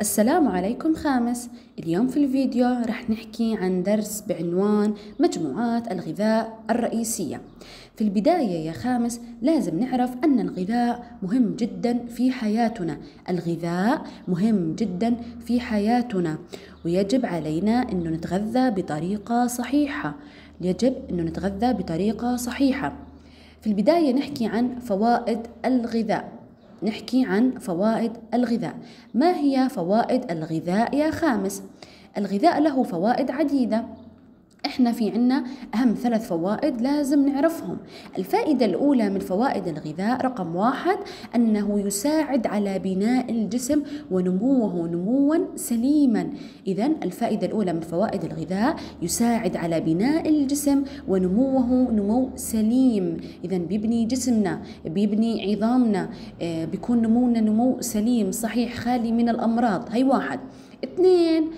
السلام عليكم خامس اليوم في الفيديو رح نحكي عن درس بعنوان مجموعات الغذاء الرئيسية في البداية يا خامس لازم نعرف أن الغذاء مهم جدا في حياتنا الغذاء مهم جدا في حياتنا ويجب علينا أن نتغذى بطريقة صحيحة يجب أن نتغذى بطريقة صحيحة في البداية نحكي عن فوائد الغذاء نحكي عن فوائد الغذاء ما هي فوائد الغذاء يا خامس الغذاء له فوائد عديدة احنا في عنا أهم ثلاث فوائد لازم نعرفهم الفائدة الأولى من فوائد الغذاء رقم واحد أنه يساعد على بناء الجسم ونموه نموا سليما إذا الفائدة الأولى من فوائد الغذاء يساعد على بناء الجسم ونموه نمو سليم إذا بيبني جسمنا بيبني عظامنا آه، بيكون نمونا نمو سليم صحيح خالي من الأمراض هي واحد اثنين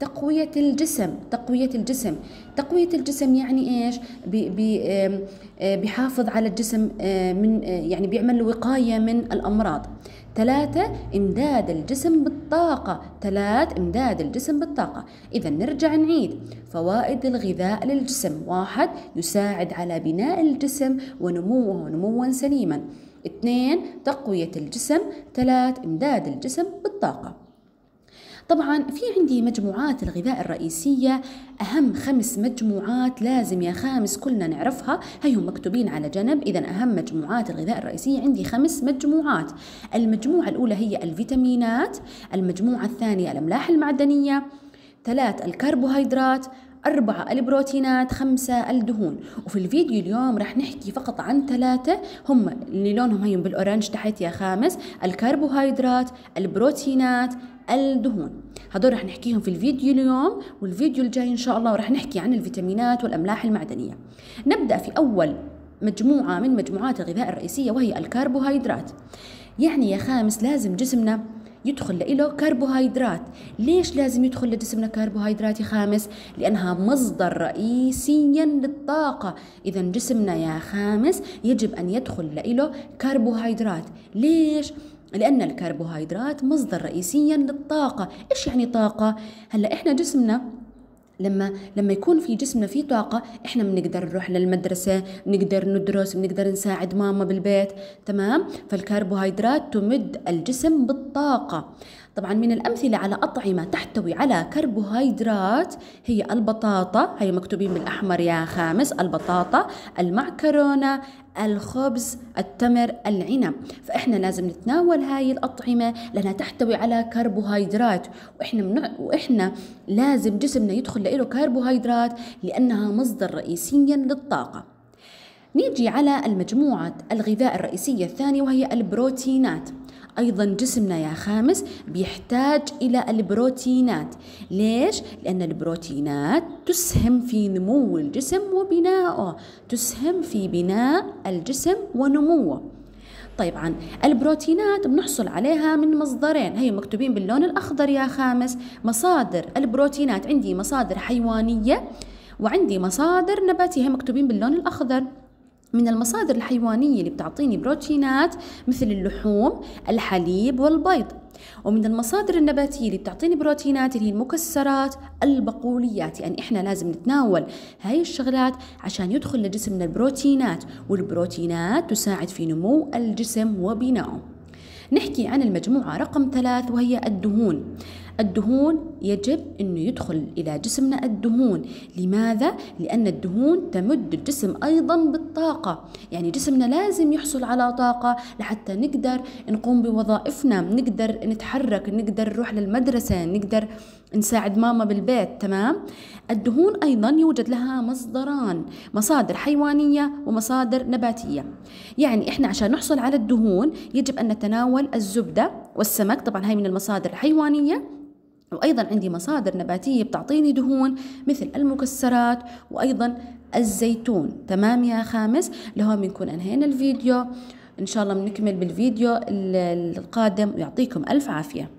تقوية الجسم تقوية الجسم تقوية الجسم يعني إيش بحافظ آه، بيحافظ على الجسم آه، من آه، يعني بيعمل له وقاية من الأمراض ثلاثة إمداد الجسم بالطاقة ثلاث إمداد الجسم بالطاقة إذا نرجع نعيد فوائد الغذاء للجسم واحد يساعد على بناء الجسم ونموه نموا سليما اثنين تقوية الجسم ثلاث إمداد الجسم بالطاقة طبعا في عندي مجموعات الغذاء الرئيسية أهم خمس مجموعات لازم يا خامس كلنا نعرفها هيهم مكتوبين على جنب إذا أهم مجموعات الغذاء الرئيسية عندي خمس مجموعات المجموعة الأولى هي الفيتامينات المجموعة الثانية الأملاح المعدنية ثلاث الكربوهيدرات أربعة البروتينات خمسة الدهون وفي الفيديو اليوم راح نحكي فقط عن ثلاثة هم اللي لونهم هيهم بالأورانج تحت يا خامس الكربوهيدرات البروتينات الدهون هدول رح نحكيهم في الفيديو اليوم والفيديو الجاي إن شاء الله ورح نحكي عن الفيتامينات والأملاح المعدنية نبدأ في أول مجموعة من مجموعات الغذاء الرئيسية وهي الكربوهيدرات يعني يا خامس لازم جسمنا يدخل له كربوهيدرات ليش لازم يدخل لجسمنا كربوهيدرات خامس لأنها مصدر رئيسيا للطاقة إذا جسمنا يا خامس يجب أن يدخل له كربوهيدرات ليش؟ لأن الكربوهيدرات مصدر رئيسيا للطاقة إيش يعني طاقة؟ هلأ إحنا جسمنا لما لما يكون في جسمنا في طاقة احنا بنقدر نروح للمدرسة بنقدر ندرس بنقدر نساعد ماما بالبيت تمام فالكربوهيدرات تمد الجسم بالطاقة طبعا من الأمثلة على أطعمة تحتوي على كربوهيدرات هي البطاطا هي مكتوبين بالأحمر يا خامس البطاطا المعكرونة الخبز التمر العنب فإحنا لازم نتناول هاي الأطعمة لأنها تحتوي على كربوهيدرات وإحنا, منع... وإحنا لازم جسمنا يدخل له كربوهيدرات لأنها مصدر رئيسيا للطاقة نيجي على المجموعة الغذاء الرئيسية الثانية وهي البروتينات أيضا جسمنا يا خامس بيحتاج إلى البروتينات ليش؟ لأن البروتينات تسهم في نمو الجسم وبنائه تسهم في بناء الجسم ونموه طيب عن البروتينات بنحصل عليها من مصدرين هي مكتوبين باللون الأخضر يا خامس مصادر البروتينات عندي مصادر حيوانية وعندي مصادر نباتية مكتوبين باللون الأخضر من المصادر الحيوانية اللي بتعطيني بروتينات مثل اللحوم الحليب والبيض ومن المصادر النباتية اللي بتعطيني بروتينات اللي هي المكسرات البقوليات يعني إحنا لازم نتناول هاي الشغلات عشان يدخل لجسمنا البروتينات والبروتينات تساعد في نمو الجسم وبنائه نحكي عن المجموعة رقم ثلاث وهي الدهون الدهون يجب أنه يدخل إلى جسمنا الدهون لماذا؟ لأن الدهون تمد الجسم أيضا بالطاقة يعني جسمنا لازم يحصل على طاقة لحتى نقدر نقوم بوظائفنا نقدر نتحرك نقدر نروح للمدرسة نقدر نساعد ماما بالبيت تمام الدهون أيضا يوجد لها مصدران مصادر حيوانية ومصادر نباتية يعني إحنا عشان نحصل على الدهون يجب أن نتناول الزبدة والسمك طبعا هاي من المصادر الحيوانية وأيضا عندي مصادر نباتية بتعطيني دهون مثل المكسرات وأيضا الزيتون تمام يا خامس لهون بنكون أنهينا الفيديو إن شاء الله بنكمل بالفيديو القادم ويعطيكم ألف عافية